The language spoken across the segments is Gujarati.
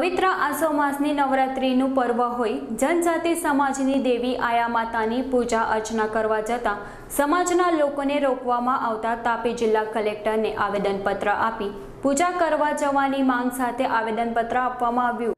પવિત્ર આસો માસની નવરાત્રિનું પર્વ હોય જનજાતિ સમાજની દેવી આયા માતાની પૂજા અર્ચના કરવા જતા સમાજના લોકોને રોકવામાં આવતા તાપી જિલ્લા કલેક્ટરને આવેદનપત્ર આપી પૂજા કરવા જવાની માંગ સાથે આવેદનપત્ર આપવામાં આવ્યું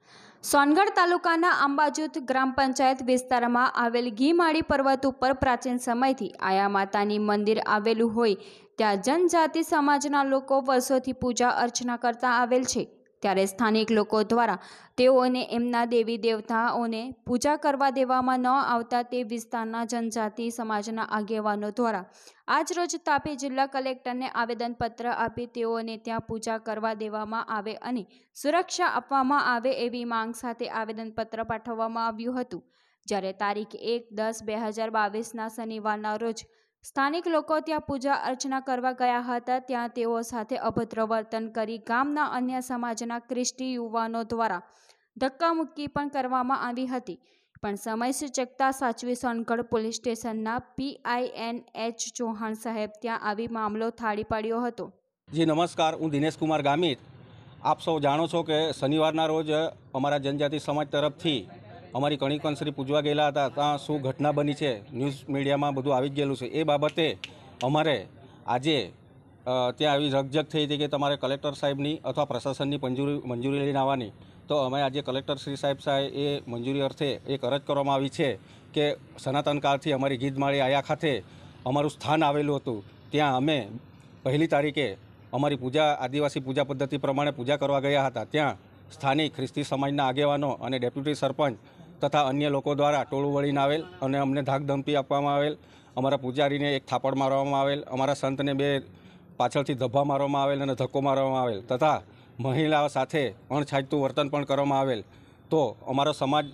સોનગઢ તાલુકાના આંબાજૂથ ગ્રામ પંચાયત વિસ્તારમાં આવેલ ઘીમાળી પર્વત ઉપર પ્રાચીન સમયથી આયા માતાની મંદિર આવેલું હોય ત્યાં જનજાતિ સમાજના લોકો વર્ષોથી પૂજા અર્ચના કરતા આવેલ છે ત્યારે સ્થાનિક લોકો દ્વારા તેઓને એમના દેવી દેવતાઓને પૂજા કરવા દેવામાં ન આવતા તે વિસ્તારના જનજાતિ સમાજના આગેવાનો દ્વારા આજ રોજ તાપી જિલ્લા કલેક્ટરને આવેદનપત્ર આપી તેઓને ત્યાં પૂજા કરવા દેવામાં આવે અને સુરક્ષા આપવામાં આવે એવી માંગ સાથે આવેદનપત્ર પાઠવવામાં આવ્યું હતું જ્યારે તારીખ એક દસ બે હજાર બાવીસના શનિવારના રોજ સ્થાનિક લોકો ત્યાં પૂજા અર્ચના કરવા ગયા હતા ત્યાં તેઓ સાથે અભદ્ર વર્તન કરી ગામના અન્ય સમાજના ક્રિસ્ટી યુવાનો દ્વારા ધક્કામુક્કી પણ કરવામાં આવી હતી પણ સમયસૂચકતા સાચવી સોનગઢ પોલીસ સ્ટેશનના પીઆઈએન એચ ચૌહાણ સાહેબ ત્યાં આવી મામલો થાળી પાડ્યો હતો જી નમસ્કાર હું દિનેશ કુમાર ગામિત આપ સૌ જાણો છો કે શનિવારના રોજ અમારા જનજાતિ સમાજ તરફથી અમારી કણિકવંશરી પૂજવા ગયેલા હતા ત્યાં શું ઘટના બની છે ન્યૂઝ મીડિયામાં બધું આવી જ ગયેલું છે એ બાબતે અમારે આજે ત્યાં આવી રગજગ થઈ હતી કે તમારે કલેક્ટર સાહેબની અથવા પ્રશાસનની મંજૂરી મંજૂરી લઈને આવવાની તો અમે આજે કલેક્ટર શ્રી સાહેબ સાહેબ એ મંજૂરી અર્થે એક અરજ કરવામાં આવી છે કે સનાતન કાળથી અમારી ગીધમાળી આયા ખાતે અમારું સ્થાન આવેલું હતું ત્યાં અમે પહેલી તારીખે અમારી પૂજા આદિવાસી પૂજા પદ્ધતિ પ્રમાણે પૂજા કરવા ગયા હતા ત્યાં સ્થાનિક ખ્રિસ્તી સમાજના આગેવાનો અને ડેપ્યુટી સરપંચ તથા અન્ય લોકો દ્વારા ટોળું વળીને આવેલ અને અમને ધાકધમકી આપવામાં આવેલ અમારા પૂજારીને એક થાપડ મારવામાં આવેલ અમારા સંતને બે પાછળથી ધબ્બા મારવામાં આવેલ અને ધક્કો મારવામાં આવેલ તથા મહિલાઓ સાથે અણછાજતું વર્તન પણ કરવામાં આવેલ તો અમારો સમાજ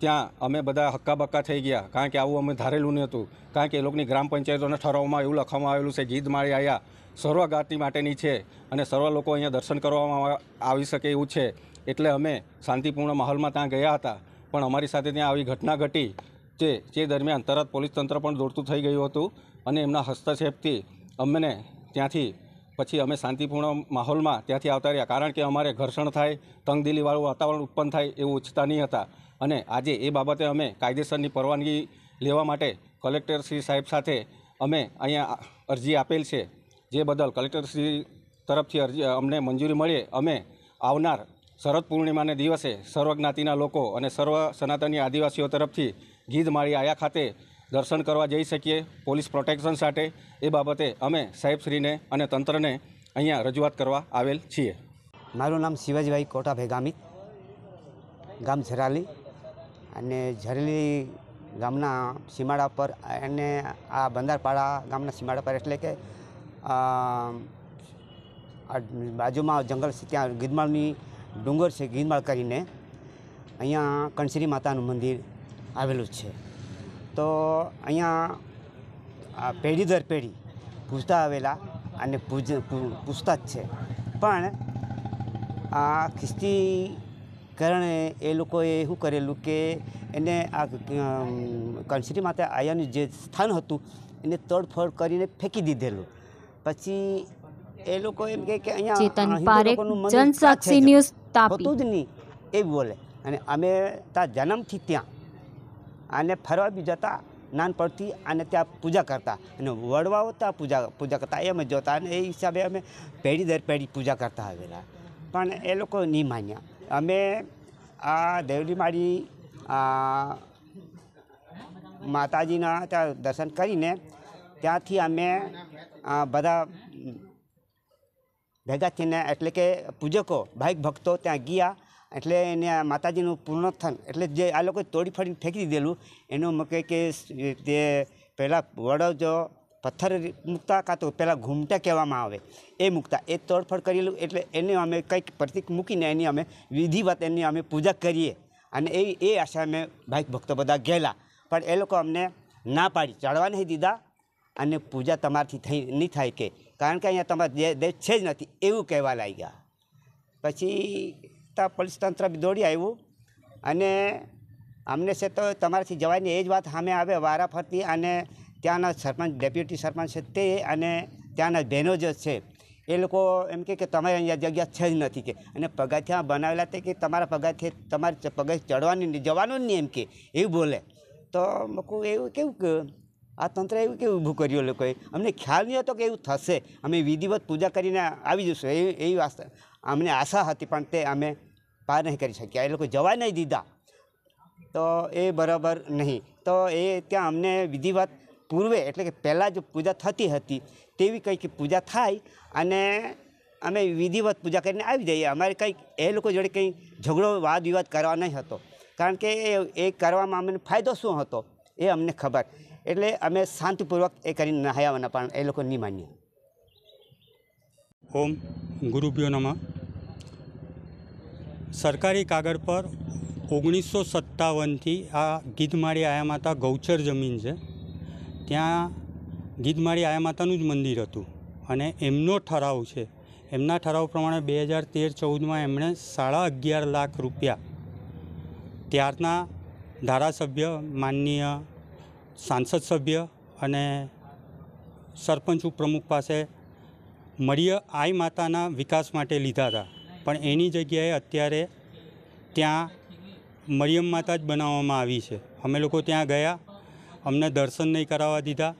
ત્યાં અમે બધા હક્કાબક્કા થઈ ગયા કારણ કે આવું અમે ધારેલું નહીં હતું કારણ કે એ લોકોની ગ્રામ પંચાયતોના ઠરાવમાં એવું લખવામાં આવેલું છે ગીધ માળી અહીંયા સર્વગાતી માટેની છે અને સર્વ લોકો અહીંયા દર્શન કરવામાં આવી શકે એવું છે એટલે અમે શાંતિપૂર્ણ માહોલમાં ત્યાં ગયા હતા પણ અમારી સાથે ત્યાં આવી ઘટના ઘટી જે જે દરમિયાન તરત પોલીસ તંત્ર પણ દોડતું થઈ ગયું હતું અને એમના હસ્તક્ષેપથી અમને ત્યાંથી પછી અમે શાંતિપૂર્ણ માહોલમાં ત્યાંથી આવતા રહ્યા કારણ કે અમારે ઘર્ષણ થાય તંગદિલીવાળું વાતાવરણ ઉત્પન્ન થાય એવું ઈચ્છતા નહીં હતા અને આજે એ બાબતે અમે કાયદેસરની પરવાનગી લેવા માટે કલેક્ટર શ્રી સાહેબ સાથે અમે અહીંયા અરજી આપેલ છે જે બદલ કલેક્ટરશ્રી તરફથી અરજી અમને મંજૂરી મળે અમે આવનાર શરદ પૂર્ણિમાને દિવસે સર્વજ્ઞાતિના લોકો અને સર્વ સનાતની આદિવાસીઓ તરફથી ગીધમાળી આયા ખાતે દર્શન કરવા જઈ શકીએ પોલીસ પ્રોટેક્શન સાથે એ બાબતે અમે સાહેબશ્રીને અને તંત્રને અહીંયા રજૂઆત કરવા આવેલ છીએ મારું નામ શિવાજીભાઈ કોટા ભેગામી ગામ ઝરાલી અને ઝરેલી ગામના સીમાડા પર અને આ બંદારપાડા ગામના સીમાડા પર એટલે કે બાજુમાં જંગલ ત્યાં ગીધમાળની ડુંગર છે ગીરમાળ કરીને અહીંયા કણશ્રી માતાનું મંદિર આવેલું છે તો અહીંયા પેઢી દર પેઢી પૂજતા આવેલા અને પૂજ પૂજતા જ છે પણ આ ખ્રિસ્તી કારણે એ લોકોએ શું કરેલું કે એને આ કણશ્રી માતા આયાનું જે સ્થાન હતું એને તડફડ કરીને ફેંકી દીધેલું પછી એ લોકો એમ કે અહીંયા ચેતન પારેખ જનસાક્ષી ન્યૂઝ પોતોદની એ બી બોલે અને અમે તા જન્મ થી ત્યાં આને ફરવા બી જતા નાન પડતી આને ત્યાં પૂજા કરતા અને વડવાઓ તા પૂજા પૂજ કરતા એમે જતાને એ ઈશાબેમે પેડી દેર પેડી પૂજા કરતા હે મેના પણ એ લોકો ની માન્યા અમે આ દેવલી માડી આ માતાજી ના તા દર્શન કરીને ત્યાં થી અમે આ બધા ભેગા થઈને એટલે કે પૂજકો ભાઈક ભક્તો ત્યાં ગયા એટલે એને માતાજીનું પૂર્ણોત્થાન એટલે જે આ લોકોએ તોડી ફાડીને ફેંકી દીધેલું એનું મકે કે તે પહેલાં વડો જો પથ્થર મૂકતા કાં તો પહેલાં ઘૂમટા કહેવામાં આવે એ મૂકતા એ તોડફોડ કરેલું એટલે એને અમે કંઈક પ્રતિક મૂકીને એની અમે વિધિવત એની અમે પૂજા કરીએ અને એ એ આશા અમે ભાઈક ભક્તો બધા ગયેલા પણ એ લોકો અમને ના પાડી ચડવા નહીં દીધા અને પૂજા તમારાથી થઈ નહીં થાય કે કારણ કે અહીંયા તમારા દેશ છે જ નથી એવું કહેવા લાગ્યા પછી ત્યાં પોલીસ તંત્ર બી દોડી આવ્યું અને અમને છે તો તમારાથી જવાની એ જ વાત સામે આવે વારાફરતી અને ત્યાંના સરપંચ ડેપ્યુટી સરપંચ છે તે અને ત્યાંના બહેનો જ છે એ લોકો એમ કે કે તમારે અહીંયા જગ્યા છે જ નથી કે અને પગથિયા બનાવેલા તે કે તમારા પગથિયે તમારે પગથ ચડવાની જવાનું જ નહીં એમ કે એવું બોલે તો મૂકું એવું કેવું કે આ તંત્ર એવું કેવું ઊભું કર્યું લોકોએ અમને ખ્યાલ નહીં હતો કે એવું થશે અમે વિધિવત પૂજા કરીને આવી જઈશું એ એવી અમને આશા હતી પણ તે અમે પાર નહીં કરી શક્યા એ લોકો જવા નહીં દીધા તો એ બરાબર નહીં તો એ ત્યાં અમને વિધિવત પૂર્વે એટલે કે પહેલાં જે પૂજા થતી હતી તેવી કંઈક પૂજા થાય અને અમે વિધિવત પૂજા કરીને આવી જઈએ અમારે કંઈક એ લોકો જોડે કંઈ ઝઘડો વાદ વિવાદ કરવા નહીં હતો કારણ કે એ એ કરવામાં અમને ફાયદો શું હતો એ અમને ખબર એટલે અમે શાંતિપૂર્વક એ કરીને નહાયાવાના પણ એ લોકો નહીં માન્યું ઓમ ગુરુભ્યો નમઃ સરકારી કાગળ પર ઓગણીસો સત્તાવનથી આ ગીધમાળી આયા માતા ગૌચર જમીન છે ત્યાં ગીધમાળી આયા માતાનું જ મંદિર હતું અને એમનો ઠરાવ છે એમના ઠરાવ પ્રમાણે બે હજાર તેર ચૌદમાં એમણે સાડા અગિયાર લાખ રૂપિયા ત્યારના ધારાસભ્ય માનનીય સાંસદ સભ્ય અને સરપંચ ઉપપ્રમુખ પાસે મરિય આઈ માતાના વિકાસ માટે લીધા હતા પણ એની જગ્યાએ અત્યારે ત્યાં મરિયમ માતા જ બનાવવામાં આવી છે અમે લોકો ત્યાં ગયા અમને દર્શન નહીં કરાવવા દીધા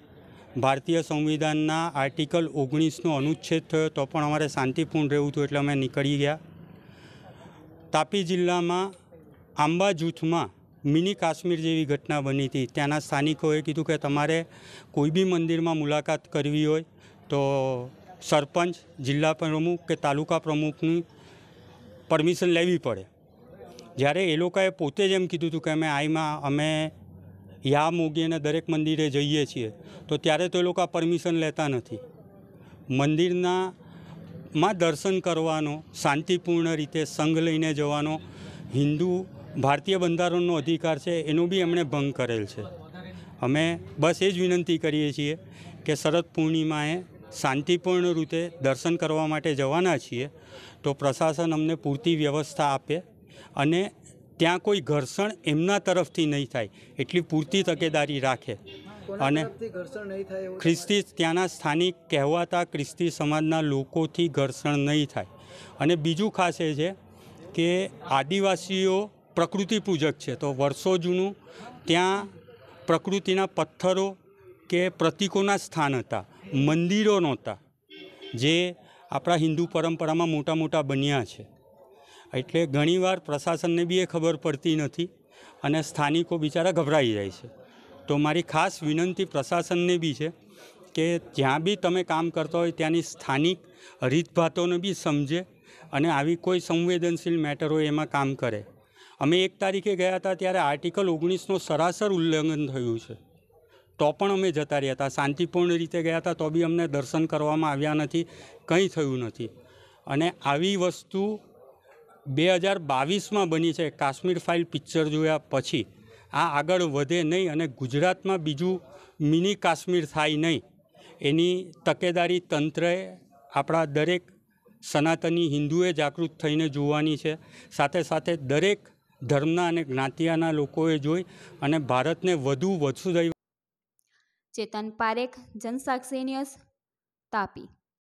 ભારતીય સંવિધાનના આર્ટિકલ ઓગણીસનો અનુચ્છેદ થયો તો પણ અમારે શાંતિપૂર્ણ રહેવું હતું એટલે અમે નીકળી ગયા તાપી જિલ્લામાં આંબા જૂથમાં મિની કાશ્મીર જેવી ઘટના બની હતી ત્યાંના સ્થાનિકોએ કીધું કે તમારે કોઈ બી મંદિરમાં મુલાકાત કરવી હોય તો સરપંચ જિલ્લા પ્રમુખ કે તાલુકા પ્રમુખની પરમિશન લેવી પડે જ્યારે એ લોકોએ પોતે જ એમ કીધું હતું કે અમે આઈમાં અમે યા મોગી દરેક મંદિરે જઈએ છીએ તો ત્યારે તો એ લોકો પરમિશન લેતા નથી મંદિરના માં દર્શન કરવાનો શાંતિપૂર્ણ રીતે સંઘ લઈને જવાનો હિન્દુ ભારતીય બંધારણનો અધિકાર છે એનો બી એમણે ભંગ કરેલ છે અમે બસ એ જ વિનંતી કરીએ છીએ કે શરદ પૂર્ણિમાએ શાંતિપૂર્ણ રીતે દર્શન કરવા માટે જવાના છીએ તો પ્રશાસન અમને પૂરતી વ્યવસ્થા આપે અને ત્યાં કોઈ ઘર્ષણ એમના તરફથી નહીં થાય એટલી પૂરતી તકેદારી રાખે અને ખ્રિસ્તી ત્યાંના સ્થાનિક કહેવાતા ખ્રિસ્તી સમાજના લોકોથી ઘર્ષણ નહીં થાય અને બીજું ખાસ એ છે કે આદિવાસીઓ પ્રકૃતિ પૂજક છે તો વર્ષો જૂનું ત્યાં પ્રકૃતિના પથ્થરો કે પ્રતીકોના સ્થાન હતા મંદિરો નહોતા જે આપણા હિન્દુ પરંપરામાં મોટા મોટા બન્યા છે એટલે ઘણીવાર પ્રશાસનને બી એ ખબર પડતી નથી અને સ્થાનિકો બિચારા ગભરાઈ જાય છે તો મારી ખાસ વિનંતી પ્રશાસનને બી છે કે જ્યાં બી તમે કામ કરતા હોય ત્યાંની સ્થાનિક રીતભાતોને બી સમજે અને આવી કોઈ સંવેદનશીલ મેટરો એમાં કામ કરે અમે એક તારીખે ગયા હતા ત્યારે આર્ટિકલ ઓગણીસનો સરાસર ઉલ્લંઘન થયું છે તો પણ અમે જતા રહ્યા હતા શાંતિપૂર્ણ રીતે ગયા હતા તો બી અમને દર્શન કરવામાં આવ્યા નથી કંઈ થયું નથી અને આવી વસ્તુ બે હજાર બાવીસમાં બની છે કાશ્મીર ફાઇલ પિક્ચર જોયા પછી આ આગળ વધે નહીં અને ગુજરાતમાં બીજું મિની કાશ્મીર થાય નહીં એની તકેદારી તંત્રએ આપણા દરેક સનાતની હિન્દુએ જાગૃત થઈને જોવાની છે સાથે સાથે દરેક ધર્મના અને જ્ઞાતિયાના લોકોએ જોઈ અને ભારતને વધુ વસુધૈવ ચેતન પારેખ જનસાક્ષી ન્યૂઝ તાપી